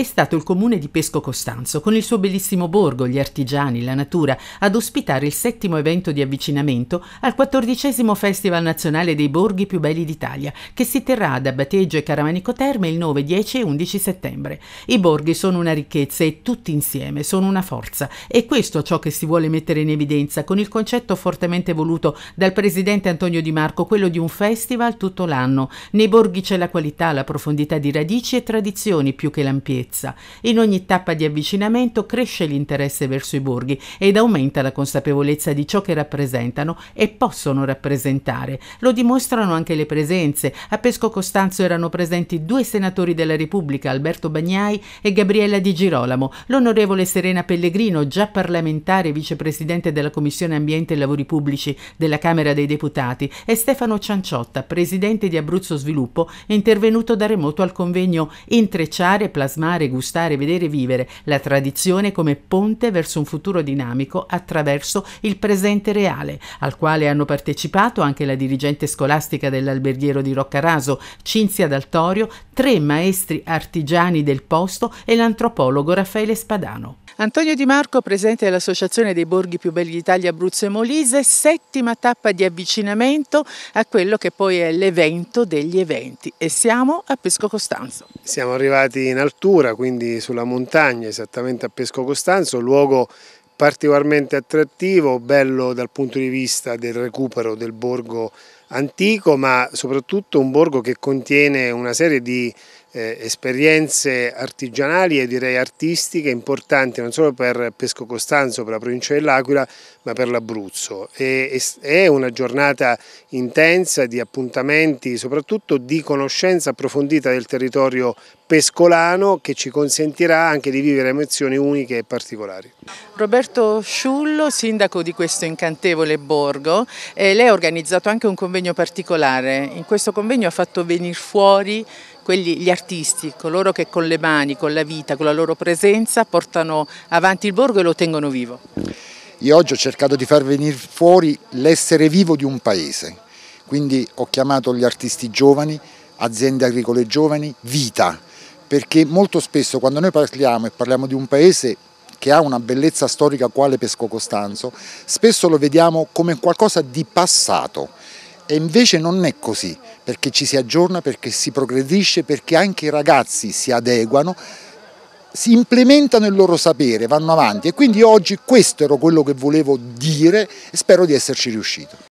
è stato il comune di Pesco Costanzo, con il suo bellissimo borgo, gli artigiani, la natura, ad ospitare il settimo evento di avvicinamento al quattordicesimo Festival Nazionale dei Borghi più belli d'Italia, che si terrà ad Abateggio e Caramanico Terme il 9, 10 e 11 settembre. I borghi sono una ricchezza e tutti insieme sono una forza. E questo ciò che si vuole mettere in evidenza con il concetto fortemente voluto dal presidente Antonio Di Marco, quello di un festival tutto l'anno. Nei borghi c'è la qualità, la profondità di radici e tradizioni più che l'ampiezza sicurezza. In ogni tappa di avvicinamento cresce l'interesse verso i borghi ed aumenta la consapevolezza di ciò che rappresentano e possono rappresentare. Lo dimostrano anche le presenze. A Pesco Costanzo erano presenti due senatori della Repubblica, Alberto Bagnai e Gabriella Di Girolamo, l'onorevole Serena Pellegrino, già parlamentare e vicepresidente della Commissione Ambiente e Lavori Pubblici della Camera dei Deputati, e Stefano Cianciotta, presidente di Abruzzo Sviluppo, intervenuto da remoto al convegno Intrecciare, Plasmare immaginare, gustare, vedere vivere la tradizione come ponte verso un futuro dinamico attraverso il presente reale, al quale hanno partecipato anche la dirigente scolastica dell'alberghiero di Roccaraso, Cinzia Daltorio, tre maestri artigiani del posto e l'antropologo Raffaele Spadano. Antonio Di Marco, presidente dell'Associazione dei Borghi più belli d'Italia Abruzzo e Molise, settima tappa di avvicinamento a quello che poi è l'evento degli eventi e siamo a Pesco Costanzo. Siamo arrivati in altura pianura, quindi sulla montagna, esattamente a Pesco Costanzo, luogo particolarmente attrattivo, bello dal punto di vista del recupero del borgo antico, ma soprattutto un borgo che contiene una serie di eh, esperienze artigianali e direi artistiche importanti non solo per Pesco Costanzo, per la provincia dell'Aquila, ma per l'Abruzzo. È una giornata intensa di appuntamenti, soprattutto di conoscenza approfondita del territorio pescolano che ci consentirà anche di vivere emozioni uniche e particolari. Roberto Sciullo, sindaco di questo incantevole borgo, eh, lei ha organizzato anche un convegno particolare. In questo convegno ha fatto venire fuori quelli, gli artisti, coloro che con le mani, con la vita, con la loro presenza portano avanti il borgo e lo tengono vivo. Io oggi ho cercato di far venire fuori l'essere vivo di un paese, quindi ho chiamato gli artisti giovani, aziende agricole giovani, vita, perché molto spesso quando noi parliamo e parliamo di un paese che ha una bellezza storica quale Pesco Costanzo, spesso lo vediamo come qualcosa di passato, e invece non è così, perché ci si aggiorna, perché si progredisce, perché anche i ragazzi si adeguano, si implementano il loro sapere, vanno avanti e quindi oggi questo era quello che volevo dire e spero di esserci riuscito.